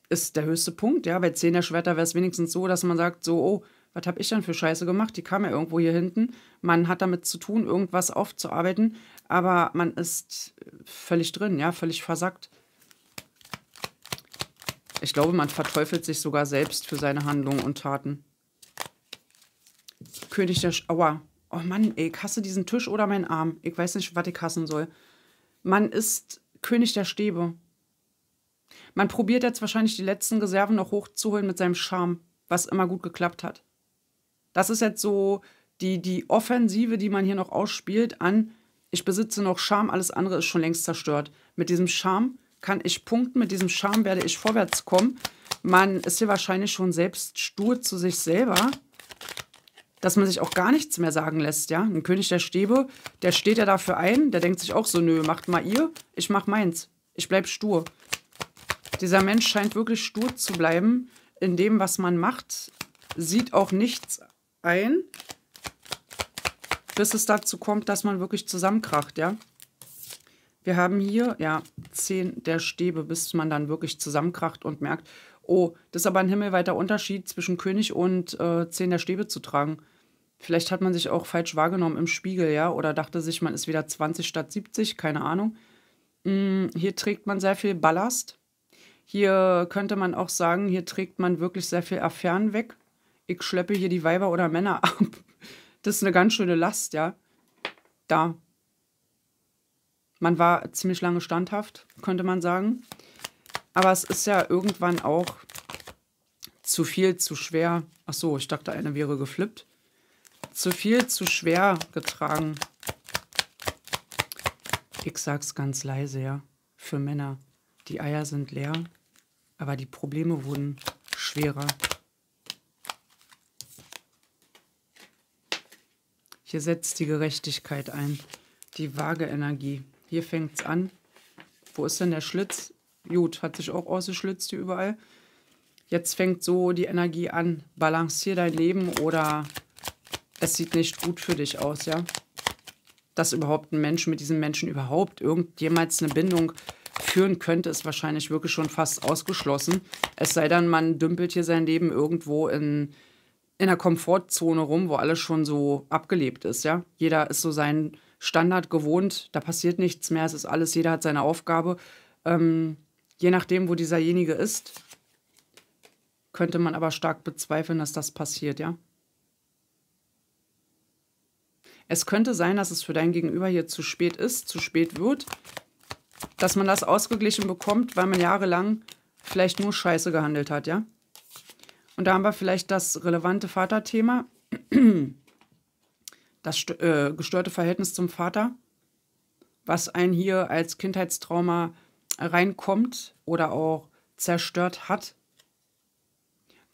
A: Ist der höchste Punkt, ja. Bei zehn der Schwerter wäre es wenigstens so, dass man sagt, so, oh, was habe ich denn für Scheiße gemacht? Die kam ja irgendwo hier hinten. Man hat damit zu tun, irgendwas aufzuarbeiten, aber man ist völlig drin, ja, völlig versackt. Ich glaube, man verteufelt sich sogar selbst für seine Handlungen und Taten. König der... Sch Aua. Oh Mann, ey, ich hasse diesen Tisch oder meinen Arm. Ich weiß nicht, was ich hassen soll. Man ist König der Stäbe. Man probiert jetzt wahrscheinlich die letzten Reserven noch hochzuholen mit seinem Charme, was immer gut geklappt hat. Das ist jetzt so die, die Offensive, die man hier noch ausspielt an, ich besitze noch Charme, alles andere ist schon längst zerstört. Mit diesem Charme kann ich punkten, mit diesem Charme werde ich vorwärts kommen. Man ist hier wahrscheinlich schon selbst stur zu sich selber, dass man sich auch gar nichts mehr sagen lässt, ja. Ein König der Stäbe, der steht ja dafür ein, der denkt sich auch so, nö, macht mal ihr, ich mach meins. Ich bleib stur. Dieser Mensch scheint wirklich stur zu bleiben in dem, was man macht, sieht auch nichts ein, bis es dazu kommt, dass man wirklich zusammenkracht, ja. Wir haben hier, ja, zehn der Stäbe, bis man dann wirklich zusammenkracht und merkt, oh, das ist aber ein himmelweiter Unterschied zwischen König und äh, zehn der Stäbe zu tragen. Vielleicht hat man sich auch falsch wahrgenommen im Spiegel, ja, oder dachte sich, man ist wieder 20 statt 70, keine Ahnung. Hm, hier trägt man sehr viel Ballast. Hier könnte man auch sagen, hier trägt man wirklich sehr viel Affären weg ich schleppe hier die Weiber oder Männer ab. Das ist eine ganz schöne Last, ja. Da. Man war ziemlich lange standhaft, könnte man sagen. Aber es ist ja irgendwann auch zu viel, zu schwer. Ach so, ich dachte, eine wäre geflippt. Zu viel, zu schwer getragen. Ich sag's ganz leise, ja. Für Männer. Die Eier sind leer, aber die Probleme wurden schwerer. Hier setzt die Gerechtigkeit ein, die vage Energie. Hier fängt es an. Wo ist denn der Schlitz? Gut, hat sich auch ausgeschlitzt hier überall. Jetzt fängt so die Energie an. Balancier dein Leben oder es sieht nicht gut für dich aus, ja? Dass überhaupt ein Mensch mit diesem Menschen überhaupt irgendjemals eine Bindung führen könnte, ist wahrscheinlich wirklich schon fast ausgeschlossen. Es sei denn, man dümpelt hier sein Leben irgendwo in in der Komfortzone rum, wo alles schon so abgelebt ist, ja. Jeder ist so seinen Standard gewohnt, da passiert nichts mehr, es ist alles, jeder hat seine Aufgabe. Ähm, je nachdem, wo dieserjenige ist, könnte man aber stark bezweifeln, dass das passiert, ja. Es könnte sein, dass es für dein Gegenüber hier zu spät ist, zu spät wird, dass man das ausgeglichen bekommt, weil man jahrelang vielleicht nur Scheiße gehandelt hat, ja? Und da haben wir vielleicht das relevante Vaterthema, das äh, gestörte Verhältnis zum Vater, was einen hier als Kindheitstrauma reinkommt oder auch zerstört hat,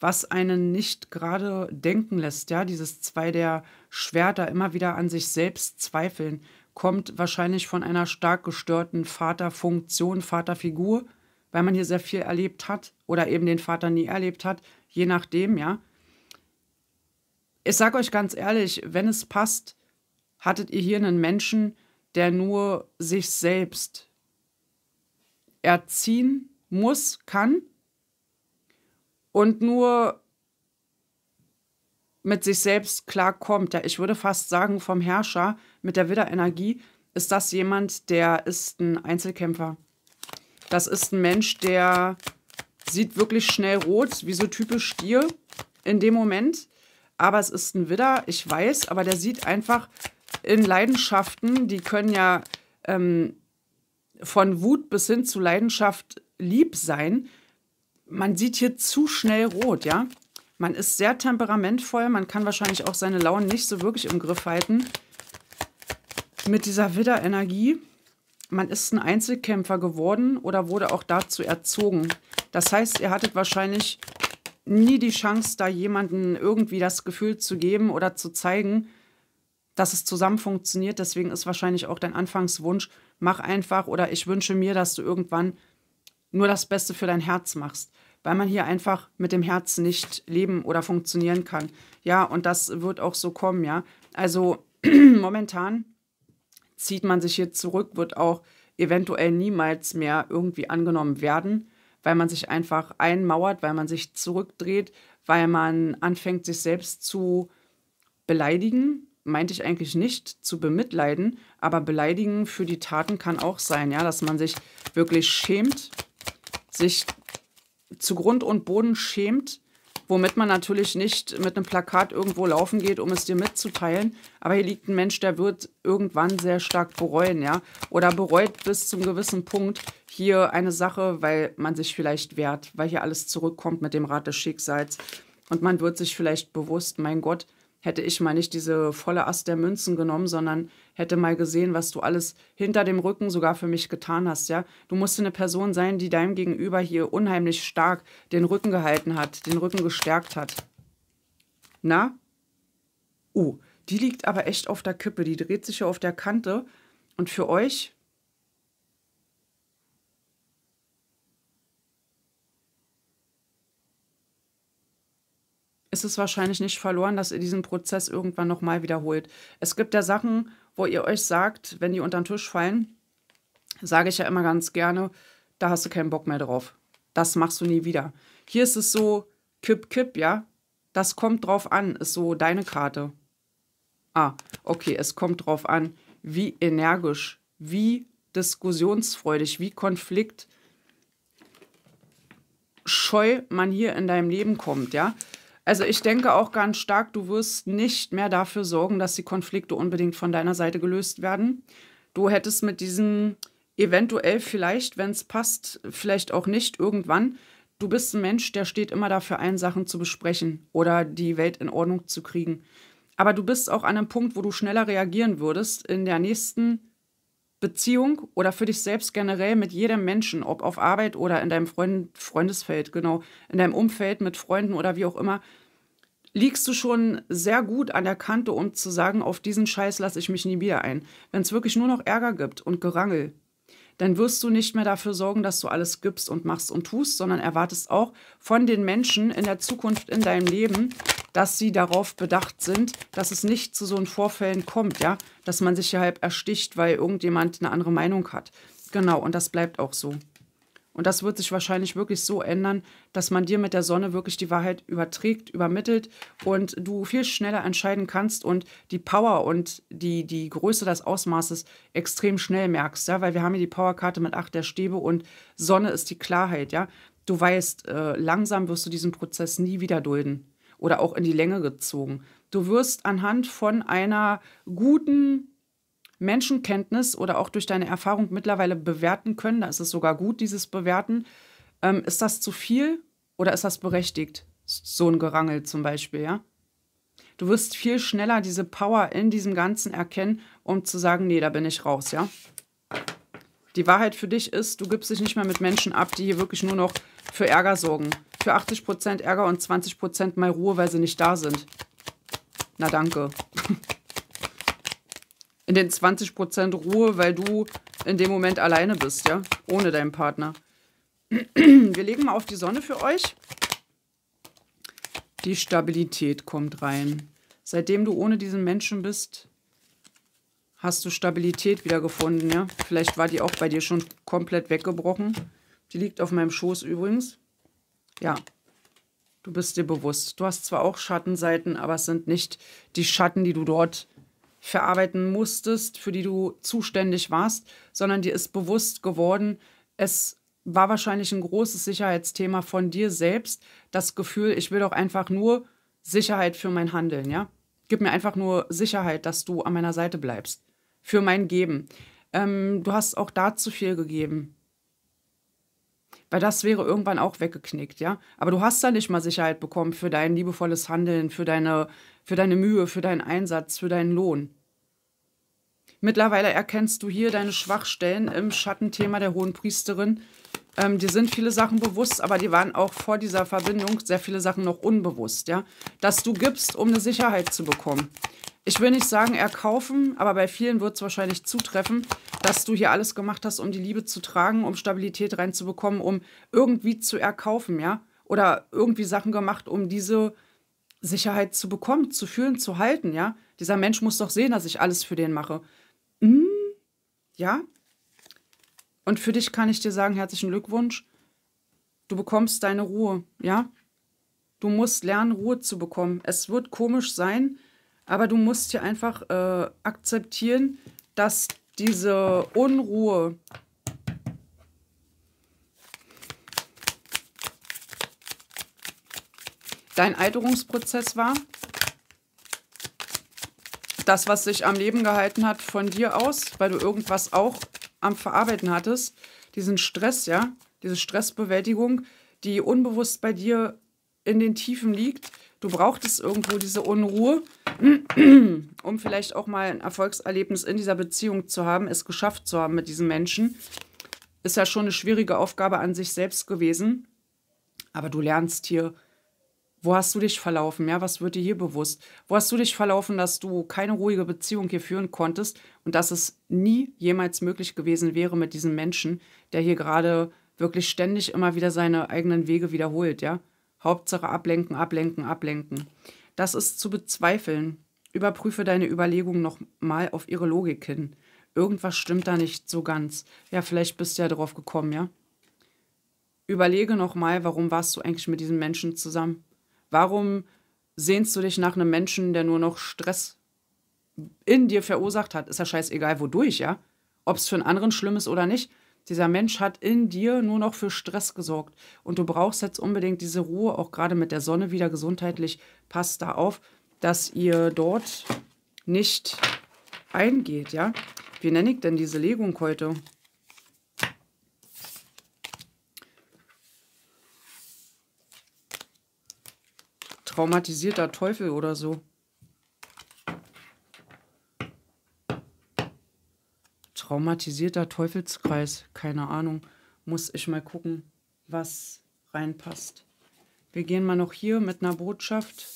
A: was einen nicht gerade denken lässt, ja, dieses Zwei der Schwerter immer wieder an sich selbst zweifeln, kommt wahrscheinlich von einer stark gestörten Vaterfunktion, Vaterfigur, weil man hier sehr viel erlebt hat oder eben den Vater nie erlebt hat, je nachdem, ja. Ich sage euch ganz ehrlich, wenn es passt, hattet ihr hier einen Menschen, der nur sich selbst erziehen muss, kann und nur mit sich selbst klarkommt. Ja, ich würde fast sagen, vom Herrscher mit der Widderenergie ist das jemand, der ist ein Einzelkämpfer. Das ist ein Mensch, der Sieht wirklich schnell rot, wie so typisch Stier in dem Moment. Aber es ist ein Widder, ich weiß, aber der sieht einfach in Leidenschaften, die können ja ähm, von Wut bis hin zu Leidenschaft lieb sein. Man sieht hier zu schnell rot, ja. Man ist sehr temperamentvoll, man kann wahrscheinlich auch seine Launen nicht so wirklich im Griff halten. Mit dieser Widderenergie, man ist ein Einzelkämpfer geworden oder wurde auch dazu erzogen. Das heißt, ihr hattet wahrscheinlich nie die Chance, da jemandem irgendwie das Gefühl zu geben oder zu zeigen, dass es zusammen funktioniert. Deswegen ist wahrscheinlich auch dein Anfangswunsch, mach einfach oder ich wünsche mir, dass du irgendwann nur das Beste für dein Herz machst, weil man hier einfach mit dem Herz nicht leben oder funktionieren kann. Ja, und das wird auch so kommen, ja. Also momentan zieht man sich hier zurück, wird auch eventuell niemals mehr irgendwie angenommen werden weil man sich einfach einmauert, weil man sich zurückdreht, weil man anfängt, sich selbst zu beleidigen. Meinte ich eigentlich nicht zu bemitleiden, aber beleidigen für die Taten kann auch sein, ja, dass man sich wirklich schämt, sich zu Grund und Boden schämt Womit man natürlich nicht mit einem Plakat irgendwo laufen geht, um es dir mitzuteilen. Aber hier liegt ein Mensch, der wird irgendwann sehr stark bereuen, ja. Oder bereut bis zum gewissen Punkt hier eine Sache, weil man sich vielleicht wehrt, weil hier alles zurückkommt mit dem Rat des Schicksals. Und man wird sich vielleicht bewusst, mein Gott, hätte ich mal nicht diese volle Ast der Münzen genommen, sondern hätte mal gesehen, was du alles hinter dem Rücken sogar für mich getan hast, ja. Du musst eine Person sein, die deinem Gegenüber hier unheimlich stark den Rücken gehalten hat, den Rücken gestärkt hat. Na? Oh, die liegt aber echt auf der Kippe, die dreht sich ja auf der Kante. Und für euch, ist es wahrscheinlich nicht verloren, dass ihr diesen Prozess irgendwann nochmal wiederholt. Es gibt ja Sachen, wo ihr euch sagt, wenn die unter den Tisch fallen, sage ich ja immer ganz gerne, da hast du keinen Bock mehr drauf. Das machst du nie wieder. Hier ist es so, kipp, kipp, ja. Das kommt drauf an, ist so deine Karte. Ah, okay, es kommt drauf an, wie energisch, wie diskussionsfreudig, wie konfliktscheu man hier in deinem Leben kommt, ja. Also ich denke auch ganz stark, du wirst nicht mehr dafür sorgen, dass die Konflikte unbedingt von deiner Seite gelöst werden. Du hättest mit diesem eventuell vielleicht, wenn es passt, vielleicht auch nicht irgendwann. Du bist ein Mensch, der steht immer dafür ein, Sachen zu besprechen oder die Welt in Ordnung zu kriegen. Aber du bist auch an einem Punkt, wo du schneller reagieren würdest in der nächsten Beziehung oder für dich selbst generell mit jedem Menschen, ob auf Arbeit oder in deinem Freund Freundesfeld, genau, in deinem Umfeld mit Freunden oder wie auch immer, liegst du schon sehr gut an der Kante, um zu sagen, auf diesen Scheiß lasse ich mich nie wieder ein. Wenn es wirklich nur noch Ärger gibt und Gerangel, dann wirst du nicht mehr dafür sorgen, dass du alles gibst und machst und tust, sondern erwartest auch von den Menschen in der Zukunft in deinem Leben, dass sie darauf bedacht sind, dass es nicht zu so einen Vorfällen kommt, ja, dass man sich hier halb ersticht, weil irgendjemand eine andere Meinung hat. Genau, und das bleibt auch so. Und das wird sich wahrscheinlich wirklich so ändern, dass man dir mit der Sonne wirklich die Wahrheit überträgt, übermittelt und du viel schneller entscheiden kannst und die Power und die, die Größe des Ausmaßes extrem schnell merkst, ja, weil wir haben hier die Powerkarte mit acht der Stäbe und Sonne ist die Klarheit, ja. Du weißt, äh, langsam wirst du diesen Prozess nie wieder dulden oder auch in die Länge gezogen. Du wirst anhand von einer guten Menschenkenntnis oder auch durch deine Erfahrung mittlerweile bewerten können, da ist es sogar gut, dieses Bewerten, ähm, ist das zu viel oder ist das berechtigt? So ein Gerangel zum Beispiel, ja? Du wirst viel schneller diese Power in diesem Ganzen erkennen, um zu sagen, nee, da bin ich raus, ja? Die Wahrheit für dich ist, du gibst dich nicht mehr mit Menschen ab, die hier wirklich nur noch für Ärger sorgen für 80% Ärger und 20% mal Ruhe, weil sie nicht da sind. Na danke. In den 20% Ruhe, weil du in dem Moment alleine bist, ja? Ohne deinen Partner. Wir legen mal auf die Sonne für euch. Die Stabilität kommt rein. Seitdem du ohne diesen Menschen bist, hast du Stabilität wiedergefunden, ja? Vielleicht war die auch bei dir schon komplett weggebrochen. Die liegt auf meinem Schoß übrigens ja, du bist dir bewusst. Du hast zwar auch Schattenseiten, aber es sind nicht die Schatten, die du dort verarbeiten musstest, für die du zuständig warst, sondern dir ist bewusst geworden, es war wahrscheinlich ein großes Sicherheitsthema von dir selbst, das Gefühl, ich will doch einfach nur Sicherheit für mein Handeln, ja? Gib mir einfach nur Sicherheit, dass du an meiner Seite bleibst, für mein Geben. Ähm, du hast auch da zu viel gegeben weil das wäre irgendwann auch weggeknickt, ja. Aber du hast da nicht mal Sicherheit bekommen für dein liebevolles Handeln, für deine, für deine Mühe, für deinen Einsatz, für deinen Lohn. Mittlerweile erkennst du hier deine Schwachstellen im Schattenthema der Hohen Priesterin. Ähm, dir sind viele Sachen bewusst, aber die waren auch vor dieser Verbindung sehr viele Sachen noch unbewusst, ja. Dass du gibst, um eine Sicherheit zu bekommen ich will nicht sagen erkaufen, aber bei vielen wird es wahrscheinlich zutreffen, dass du hier alles gemacht hast, um die Liebe zu tragen, um Stabilität reinzubekommen, um irgendwie zu erkaufen, ja? Oder irgendwie Sachen gemacht, um diese Sicherheit zu bekommen, zu fühlen, zu halten, ja? Dieser Mensch muss doch sehen, dass ich alles für den mache. Hm, ja? Und für dich kann ich dir sagen, herzlichen Glückwunsch. Du bekommst deine Ruhe, ja? Du musst lernen, Ruhe zu bekommen. Es wird komisch sein, aber du musst hier einfach äh, akzeptieren, dass diese Unruhe dein Alterungsprozess war. Das, was sich am Leben gehalten hat von dir aus, weil du irgendwas auch am Verarbeiten hattest, diesen Stress, ja, diese Stressbewältigung, die unbewusst bei dir in den Tiefen liegt, Du brauchtest irgendwo diese Unruhe, um vielleicht auch mal ein Erfolgserlebnis in dieser Beziehung zu haben, es geschafft zu haben mit diesem Menschen. Ist ja schon eine schwierige Aufgabe an sich selbst gewesen. Aber du lernst hier, wo hast du dich verlaufen? Ja, was wird dir hier bewusst? Wo hast du dich verlaufen, dass du keine ruhige Beziehung hier führen konntest und dass es nie jemals möglich gewesen wäre mit diesem Menschen, der hier gerade wirklich ständig immer wieder seine eigenen Wege wiederholt, ja? Hauptsache ablenken, ablenken, ablenken. Das ist zu bezweifeln. Überprüfe deine Überlegungen nochmal auf ihre Logik hin. Irgendwas stimmt da nicht so ganz. Ja, vielleicht bist du ja drauf gekommen, ja? Überlege nochmal, warum warst du eigentlich mit diesem Menschen zusammen? Warum sehnst du dich nach einem Menschen, der nur noch Stress in dir verursacht hat? Ist ja scheißegal, wodurch, ja? Ob es für einen anderen schlimm ist oder nicht dieser Mensch hat in dir nur noch für Stress gesorgt und du brauchst jetzt unbedingt diese Ruhe, auch gerade mit der Sonne wieder gesundheitlich. Passt da auf, dass ihr dort nicht eingeht, ja? Wie nenne ich denn diese Legung heute? Traumatisierter Teufel oder so. traumatisierter Teufelskreis, keine Ahnung. Muss ich mal gucken, was reinpasst. Wir gehen mal noch hier mit einer Botschaft.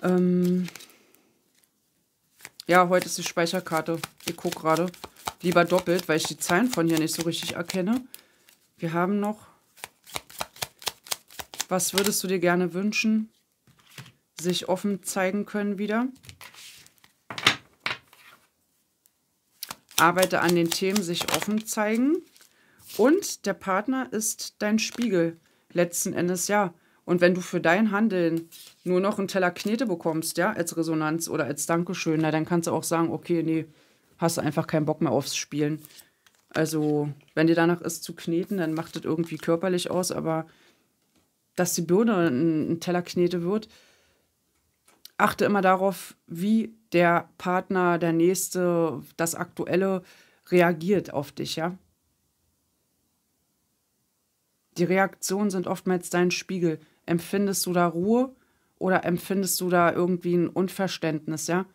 A: Ähm ja, heute ist die Speicherkarte. Ich gucke gerade. Lieber doppelt, weil ich die Zahlen von hier nicht so richtig erkenne. Wir haben noch... Was würdest du dir gerne wünschen? Sich offen zeigen können wieder. Arbeite an den Themen, sich offen zeigen. Und der Partner ist dein Spiegel. Letzten Endes ja. Und wenn du für dein Handeln nur noch einen Teller Knete bekommst, ja, als Resonanz oder als Dankeschön, na, dann kannst du auch sagen, okay, nee, hast du einfach keinen Bock mehr aufs Spielen. Also, wenn dir danach ist zu kneten, dann macht das irgendwie körperlich aus, aber dass die Birne ein, ein Teller Knete wird, achte immer darauf, wie der Partner, der Nächste, das Aktuelle reagiert auf dich, ja. Die Reaktionen sind oftmals dein Spiegel. Empfindest du da Ruhe oder empfindest du da irgendwie ein Unverständnis, ja?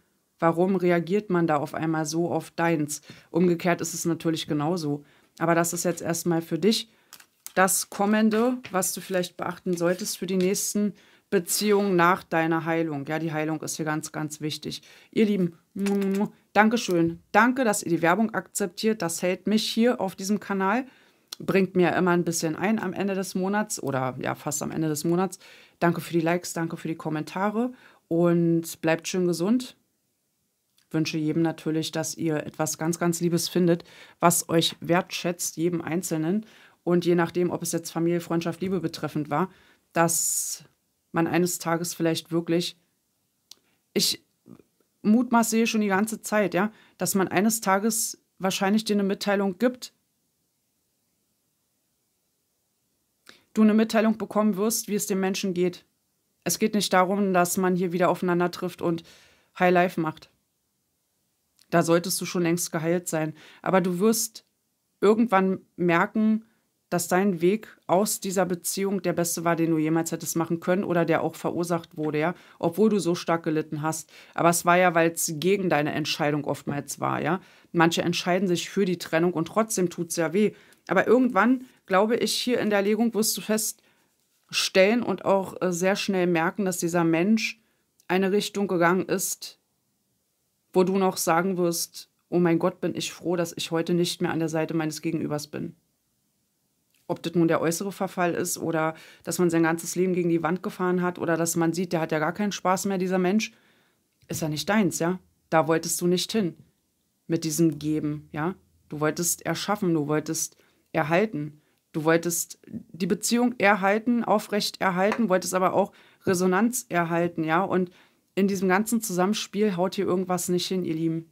A: Warum reagiert man da auf einmal so auf deins? Umgekehrt ist es natürlich genauso. Aber das ist jetzt erstmal für dich das Kommende, was du vielleicht beachten solltest für die nächsten Beziehung nach deiner Heilung. Ja, die Heilung ist hier ganz, ganz wichtig. Ihr Lieben, Dankeschön. Danke, dass ihr die Werbung akzeptiert. Das hält mich hier auf diesem Kanal. Bringt mir immer ein bisschen ein am Ende des Monats oder ja, fast am Ende des Monats. Danke für die Likes, danke für die Kommentare und bleibt schön gesund. Wünsche jedem natürlich, dass ihr etwas ganz, ganz Liebes findet, was euch wertschätzt, jedem Einzelnen. Und je nachdem, ob es jetzt Familie, Freundschaft, Liebe betreffend war, dass man eines Tages vielleicht wirklich, ich mutmaß sehe schon die ganze Zeit, ja, dass man eines Tages wahrscheinlich dir eine Mitteilung gibt, du eine Mitteilung bekommen wirst, wie es den Menschen geht. Es geht nicht darum, dass man hier wieder aufeinander trifft und High Life macht. Da solltest du schon längst geheilt sein. Aber du wirst irgendwann merken, dass dein Weg aus dieser Beziehung der beste war, den du jemals hättest machen können oder der auch verursacht wurde, ja, obwohl du so stark gelitten hast. Aber es war ja, weil es gegen deine Entscheidung oftmals war, ja. Manche entscheiden sich für die Trennung und trotzdem tut es ja weh. Aber irgendwann, glaube ich, hier in der Legung wirst du feststellen und auch äh, sehr schnell merken, dass dieser Mensch eine Richtung gegangen ist, wo du noch sagen wirst, oh mein Gott, bin ich froh, dass ich heute nicht mehr an der Seite meines Gegenübers bin ob das nun der äußere Verfall ist oder dass man sein ganzes Leben gegen die Wand gefahren hat oder dass man sieht, der hat ja gar keinen Spaß mehr, dieser Mensch, ist ja nicht deins, ja? Da wolltest du nicht hin mit diesem Geben, ja? Du wolltest erschaffen, du wolltest erhalten. Du wolltest die Beziehung erhalten, aufrecht erhalten, wolltest aber auch Resonanz erhalten, ja? Und in diesem ganzen Zusammenspiel haut hier irgendwas nicht hin, ihr Lieben.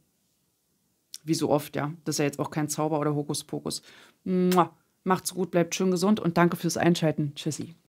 A: Wie so oft, ja. Das ist ja jetzt auch kein Zauber oder Hokuspokus. Mua. Macht's gut, bleibt schön gesund und danke fürs Einschalten. Tschüssi.